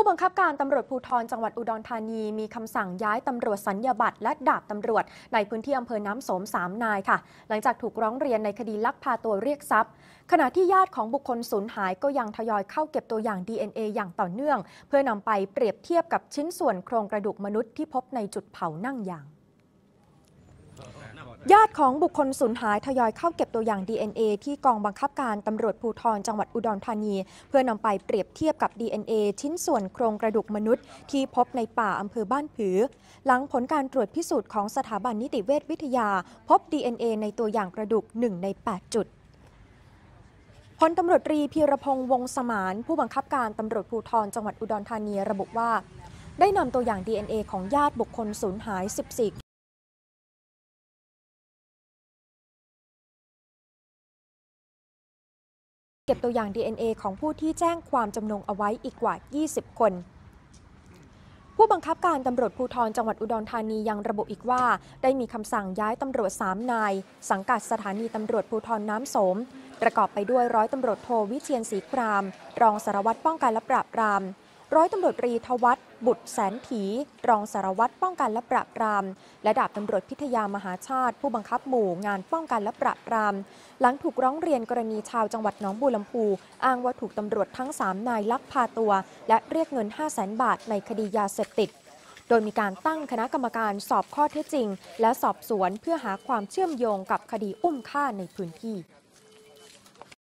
ผู้บังคับการตำรวจภูธรจังหวัดอุดรธานีมีคำสั่งย้ายตำรวจสัญญาบัตรและดาบตำรวจในพื้นที่อำเภอน้ำสมสามนายค่ะ หลังจากถูกร้องเรียนในคดีลักพาตัวเรียกทรัพย์ ขณะที่ญาติของบุคคลสูญหายก็ยังทยอยเข้าเก็บตัวอย่าง DNA อย่างต่อเนื่อง เพื่อนำไปเปรียบเทียบกับชิ้นส่วนโครงกระดูกมนุษย์ที่พบในจุดเผานั่งยางญาติของบุคคลสูญหายทยอยเข้าเก็บตัวอย่าง DNA ที่กองบังคับการตำรวจภูธรจังหวัดอุดรธานี เพื่อนำไปเปรียบเทียบกับ DNA ชิ้นส่วนโครงกระดูกมนุษย์ที่พบในป่าอำเภอบ้านผือ หลังผลการตรวจพิสูจน์ของสถาบันนิติเวชวิทยา พบ DNA ในตัวอย่างกระดูก1 ใน 8 จุดพลตำรวจตรีพีรพงษ์วงสมาน ผู้บังคับการตำรวจภูธรจังหวัดอุดรธานี ระบุว่า ได้นำตัวอย่าง DNA ของญาติบุคคลสูญหาย14เก็บตัวอย่าง DNA ของผู้ที่แจ้งความจำนงเอาไว้อีกกว่า 20 คน ผู้บังคับการตำรวจภูธรจังหวัดอุดรธานียังระบุอีกว่า ได้มีคำสั่งย้ายตำรวจ 3 นาย สังกัดสถานีตำรวจภูธรน้ำสม ประกอบไปด้วยร้อยตำรวจโทวิเชียนศรีคราม รองสารวัตรป้องกันและปราบปรามร้อยตำรวจรีทวัตบุตรแสนถีรอง สารวัตรป้องกันและปราบปราม และดาบตำรวจพิทยามหาชาติ ผู้บังคับหมู่งานป้องกันและปราบปราม หลังถูกร้องเรียนกรณีชาวจังหวัดหนองบัวลำพูอ้างว่าถูกตำรวจทั้ง 3 นายลักพาตัว และเรียกเงิน5 0 0แสนบาทในคดียาเสพติด โดยมีการตั้งคณะกรรมการสอบข้อเท็จจริง และสอบสวนเพื่อหาความเชื่อมโยงกับคดีอุ้มฆ่าในพื้นที่